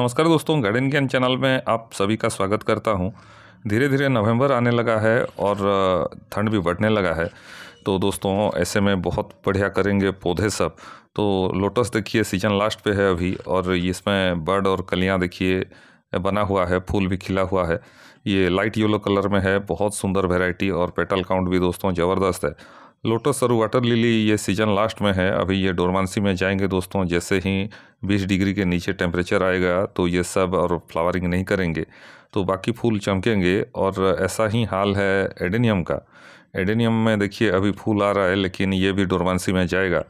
नमस्कार दोस्तों गार्डन ज्ञान चैनल में आप सभी का स्वागत करता हूं धीरे धीरे नवंबर आने लगा है और ठंड भी बढ़ने लगा है तो दोस्तों ऐसे में बहुत बढ़िया करेंगे पौधे सब तो लोटस देखिए सीजन लास्ट पे है अभी और इसमें बर्ड और कलियाँ देखिए बना हुआ है फूल भी खिला हुआ है ये लाइट येलो कलर में है बहुत सुंदर वेराइटी और पेटल काउंट भी दोस्तों ज़बरदस्त है लोटस और वाटर लिली ये सीज़न लास्ट में है अभी ये डोरमानसी में जाएंगे दोस्तों जैसे ही 20 डिग्री के नीचे टेम्परेचर आएगा तो ये सब और फ्लावरिंग नहीं करेंगे तो बाकी फूल चमकेंगे और ऐसा ही हाल है एडेनियम का एडेनियम में देखिए अभी फूल आ रहा है लेकिन ये भी डोरमानसी में जाएगा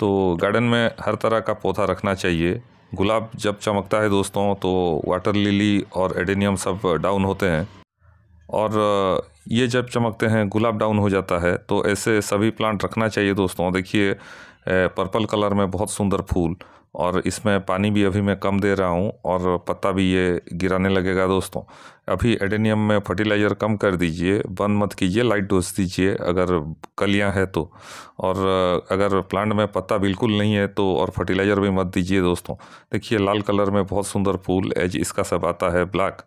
तो गार्डन में हर तरह का पौधा रखना चाहिए गुलाब जब चमकता है दोस्तों तो वाटर लिली और एडेनियम सब डाउन होते हैं और ये जब चमकते हैं गुलाब डाउन हो जाता है तो ऐसे सभी प्लांट रखना चाहिए दोस्तों देखिए पर्पल कलर में बहुत सुंदर फूल और इसमें पानी भी अभी मैं कम दे रहा हूँ और पत्ता भी ये गिराने लगेगा दोस्तों अभी एडेनियम में फर्टिलाइज़र कम कर दीजिए बंद मत कीजिए लाइट डोज दीजिए अगर कलियाँ है तो और अगर प्लांट में पत्ता बिल्कुल नहीं है तो और फर्टिलाइज़र भी मत दीजिए दोस्तों देखिए लाल कलर में बहुत सुंदर फूल एज इसका सब आता है ब्लैक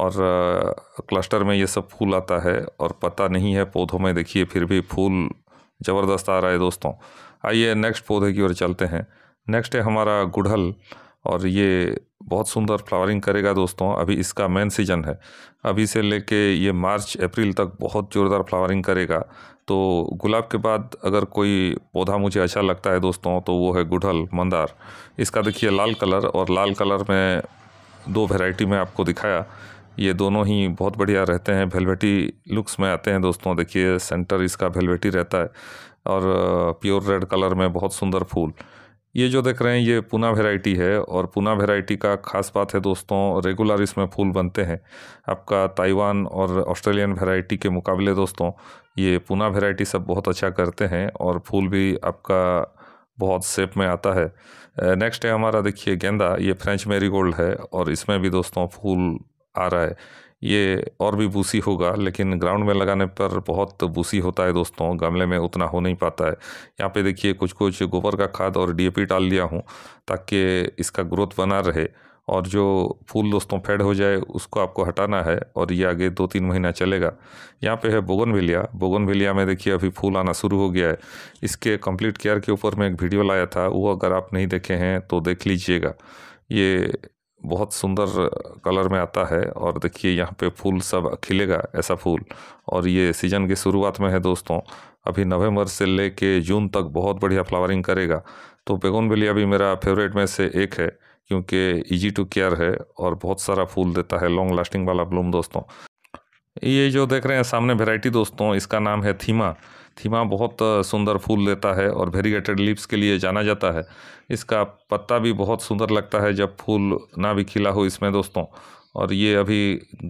और क्लस्टर में ये सब फूल आता है और पता नहीं है पौधों में देखिए फिर भी फूल ज़बरदस्त आ रहा है दोस्तों आइए नेक्स्ट पौधे की ओर चलते हैं नेक्स्ट है हमारा गुड़हल और ये बहुत सुंदर फ्लावरिंग करेगा दोस्तों अभी इसका मेन सीजन है अभी से लेके ये मार्च अप्रैल तक बहुत ज़ोरदार फ्लावरिंग करेगा तो गुलाब के बाद अगर कोई पौधा मुझे अच्छा लगता है दोस्तों तो वो है गुड़हल मंदार इसका देखिए लाल कलर और लाल कलर में दो वेराइटी में आपको दिखाया ये दोनों ही बहुत बढ़िया रहते हैं वेलवेटी लुक्स में आते हैं दोस्तों देखिए सेंटर इसका वेलवेटी रहता है और प्योर रेड कलर में बहुत सुंदर फूल ये जो देख रहे हैं ये पूना वेराइटी है और पूना वेराइटी का ख़ास बात है दोस्तों रेगुलर इसमें फूल बनते हैं आपका ताइवान और ऑस्ट्रेलियन वेराइटी के मुकाबले दोस्तों ये पूना वेराइटी सब बहुत अच्छा करते हैं और फूल भी आपका बहुत सेप में आता है नेक्स्ट है हमारा देखिए गेंदा ये फ्रेंच मेरीगोल्ड है और इसमें भी दोस्तों फूल आ रहा है ये और भी बूसी होगा लेकिन ग्राउंड में लगाने पर बहुत बूसी होता है दोस्तों गमले में उतना हो नहीं पाता है यहाँ पे देखिए कुछ कुछ गोबर का खाद और डीएपी डाल दिया हूँ ताकि इसका ग्रोथ बना रहे और जो फूल दोस्तों फेड हो जाए उसको आपको हटाना है और ये आगे दो तीन महीना चलेगा यहाँ पे है बोगन बोगन भिलिया में देखिए अभी फूल आना शुरू हो गया है इसके कंप्लीट केयर के ऊपर मैं एक वीडियो लाया था वो अगर आप नहीं देखे हैं तो देख लीजिएगा ये बहुत सुंदर कलर में आता है और देखिए यहाँ पे फूल सब खिलेगा ऐसा फूल और ये सीजन की शुरुआत में है दोस्तों अभी नवंबर से ले कर जून तक बहुत बढ़िया फ्लावरिंग करेगा तो बेगोन बेलिया भी मेरा फेवरेट में से एक है क्योंकि इजी टू केयर है और बहुत सारा फूल देता है लॉन्ग लास्टिंग वाला ब्लूम दोस्तों ये जो देख रहे हैं सामने वेराइटी दोस्तों इसका नाम है थीमा थीमा बहुत सुंदर फूल देता है और वेरीगेटेड लिप्स के लिए जाना जाता है इसका पत्ता भी बहुत सुंदर लगता है जब फूल ना भी खिला हो इसमें दोस्तों और ये अभी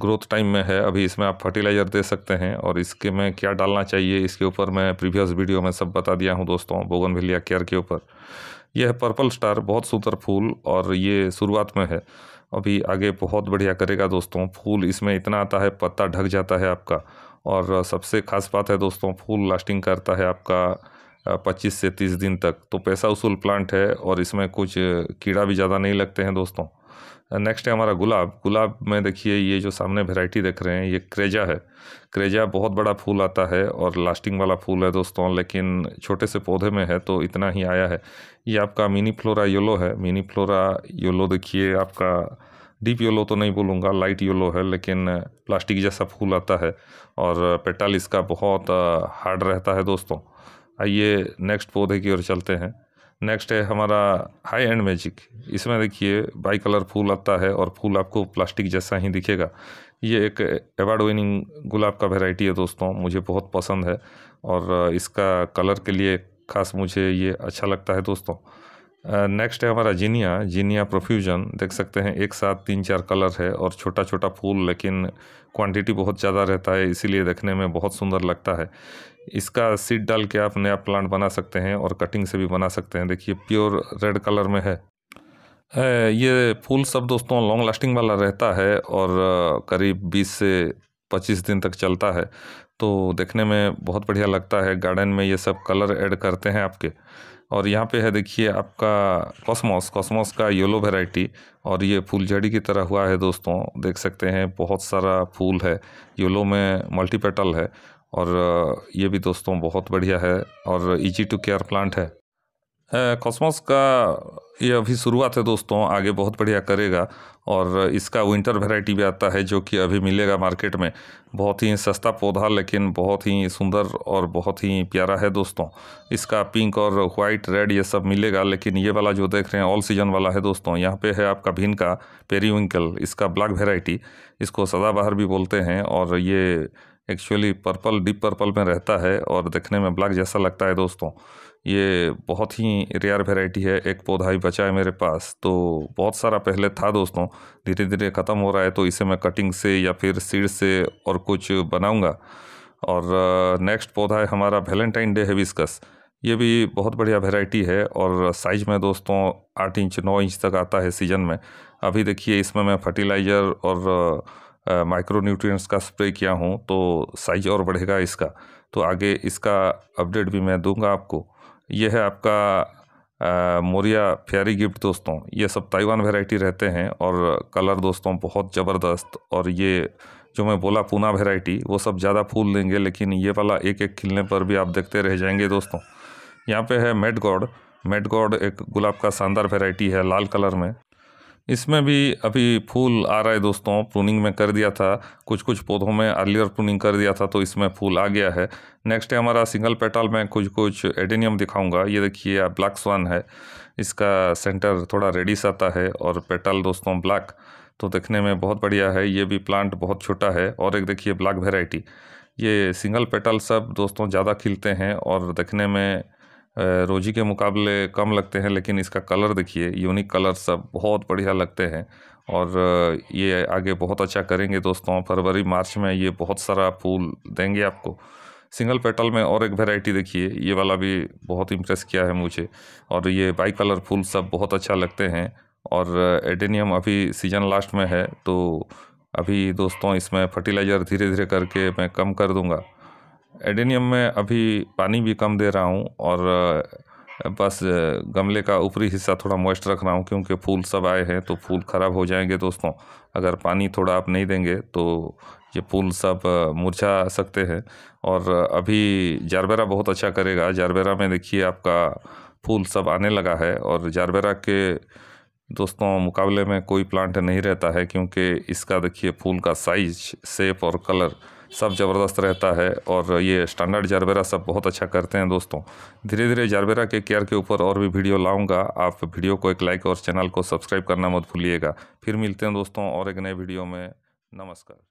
ग्रोथ टाइम में है अभी इसमें आप फर्टिलाइज़र दे सकते हैं और इसके में क्या डालना चाहिए इसके ऊपर मैं प्रीवियस वीडियो में सब बता दिया हूँ दोस्तों बोगन भिलिया केयर के ऊपर यह है पर्पल स्टार बहुत सुंदर फूल और ये शुरुआत में है अभी आगे बहुत बढ़िया करेगा दोस्तों फूल इसमें इतना आता है पत्ता ढक जाता है आपका और सबसे खास बात है दोस्तों फूल लास्टिंग करता है आपका 25 से 30 दिन तक तो पैसा उसूल प्लांट है और इसमें कुछ कीड़ा भी ज़्यादा नहीं लगते हैं दोस्तों नेक्स्ट है हमारा गुलाब गुलाब में देखिए ये जो सामने वेराइटी देख रहे हैं ये क्रेजा है क्रेजा बहुत बड़ा फूल आता है और लास्टिंग वाला फूल है दोस्तों लेकिन छोटे से पौधे में है तो इतना ही आया है ये आपका मिनी फ्लोरा येलो है मिनी फ्लोरा येलो देखिए आपका डीप येलो तो नहीं बोलूँगा लाइट येलो है लेकिन प्लास्टिक जैसा फूल आता है और पेटल इसका बहुत हार्ड रहता है दोस्तों आइए नेक्स्ट पौधे की ओर चलते हैं नेक्स्ट है हमारा हाई एंड मैजिक इसमें देखिए बाई कलर फूल आता है और फूल आपको प्लास्टिक जैसा ही दिखेगा ये एक एवार्ड विनिंग गुलाब का वेराइटी है दोस्तों मुझे बहुत पसंद है और इसका कलर के लिए ख़ास मुझे ये अच्छा लगता है दोस्तों नेक्स्ट है हमारा जीनिया जीनिया प्रोफ्यूजन देख सकते हैं एक साथ तीन चार कलर है और छोटा छोटा फूल लेकिन क्वांटिटी बहुत ज़्यादा रहता है इसीलिए देखने में बहुत सुंदर लगता है इसका सीड डाल के आप नया प्लांट बना सकते हैं और कटिंग से भी बना सकते हैं देखिए प्योर रेड कलर में है ये फूल सब दोस्तों लॉन्ग लास्टिंग वाला रहता है और करीब बीस से पच्चीस दिन तक चलता है तो देखने में बहुत बढ़िया लगता है गार्डन में ये सब कलर ऐड करते हैं आपके और यहाँ पे है देखिए आपका कॉस्मोस कॉस्मोस का येलो वेराइटी और ये फूलझड़ी की तरह हुआ है दोस्तों देख सकते हैं बहुत सारा फूल है येलो में मल्टीपेटल है और ये भी दोस्तों बहुत बढ़िया है और इजी टू केयर प्लांट है कॉस्मोस का ये अभी शुरुआत है दोस्तों आगे बहुत बढ़िया करेगा और इसका विंटर वेराइटी भी आता है जो कि अभी मिलेगा मार्केट में बहुत ही सस्ता पौधा लेकिन बहुत ही सुंदर और बहुत ही प्यारा है दोस्तों इसका पिंक और वाइट रेड ये सब मिलेगा लेकिन ये वाला जो देख रहे हैं ऑल सीजन वाला है दोस्तों यहाँ पे है आपका भीन का पेरीविंकल इसका ब्लैक वेराइटी इसको सदाबहार भी बोलते हैं और ये एक्चुअली पर्पल डीप पर्पल में रहता है और देखने में ब्लैक जैसा लगता है दोस्तों ये बहुत ही रेयर वेराइटी है एक पौधा ही बचा है मेरे पास तो बहुत सारा पहले था दोस्तों धीरे धीरे ख़त्म हो रहा है तो इसे मैं कटिंग से या फिर सीड से और कुछ बनाऊँगा और नेक्स्ट पौधा है हमारा वैलेंटाइन डे हेबिस्कस ये भी बहुत बढ़िया वेराइटी है और साइज में दोस्तों आठ इंच नौ इंच तक आता है सीजन में अभी देखिए इसमें मैं फर्टिलाइज़र और माइक्रो न्यूट्रिएंट्स का स्प्रे किया हूँ तो साइज और बढ़ेगा इसका तो आगे इसका अपडेट भी मैं दूंगा आपको ये है आपका मोरिया फेरी गिफ्ट दोस्तों ये सब ताइवान वेराइटी रहते हैं और कलर दोस्तों बहुत ज़बरदस्त और ये जो मैं बोला पूना वेराइटी वो सब ज़्यादा फूल लेंगे लेकिन ये वाला एक एक खिलने पर भी आप देखते रह जाएंगे दोस्तों यहाँ पे है मेट गॉड मेट गॉड एक गुलाब का शानदार वेराइटी है लाल कलर में इसमें भी अभी फूल आ रहा है दोस्तों प्रूनिंग में कर दिया था कुछ कुछ पौधों में अर्लियर प्रूनिंग कर दिया था तो इसमें फूल आ गया है नेक्स्ट है हमारा सिंगल पेटल में कुछ कुछ एडेनियम दिखाऊंगा ये देखिए ब्लैक स्वान है इसका सेंटर थोड़ा रेडिस आता है और पेटल दोस्तों ब्लैक तो देखने में बहुत बढ़िया है ये भी प्लांट बहुत छोटा है और एक देखिए ब्लैक वेराइटी ये सिंगल पेटल सब दोस्तों ज़्यादा खिलते हैं और देखने में रोजी के मुकाबले कम लगते हैं लेकिन इसका कलर देखिए यूनिक कलर सब बहुत बढ़िया लगते हैं और ये आगे बहुत अच्छा करेंगे दोस्तों फरवरी मार्च में ये बहुत सारा फूल देंगे आपको सिंगल पेटल में और एक वेराइटी देखिए ये वाला भी बहुत इम्प्रेस किया है मुझे और ये बाई कलर फूल सब बहुत अच्छा लगते हैं और एडेनियम अभी सीजन लास्ट में है तो अभी दोस्तों इसमें फर्टिलाइज़र धीरे धीरे करके मैं कम कर दूंगा एडेनियम में अभी पानी भी कम दे रहा हूँ और बस गमले का ऊपरी हिस्सा थोड़ा मॉइस्ट रख रहा हूँ क्योंकि फूल सब आए हैं तो फूल ख़राब हो जाएंगे दोस्तों अगर पानी थोड़ा आप नहीं देंगे तो ये फूल सब मुरझा सकते हैं और अभी जारबेरा बहुत अच्छा करेगा जारबेरा में देखिए आपका फूल सब आने लगा है और जारबेरा के दोस्तों मुकाबले में कोई प्लांट नहीं रहता है क्योंकि इसका देखिए फूल का साइज शेप और कलर सब ज़बरदस्त रहता है और ये स्टैंडर्ड जारबेरा सब बहुत अच्छा करते हैं दोस्तों धीरे धीरे जारबेरा के केयर के ऊपर और भी वीडियो लाऊंगा आप वीडियो को एक लाइक और चैनल को सब्सक्राइब करना मत भूलिएगा फिर मिलते हैं दोस्तों और एक नए वीडियो में नमस्कार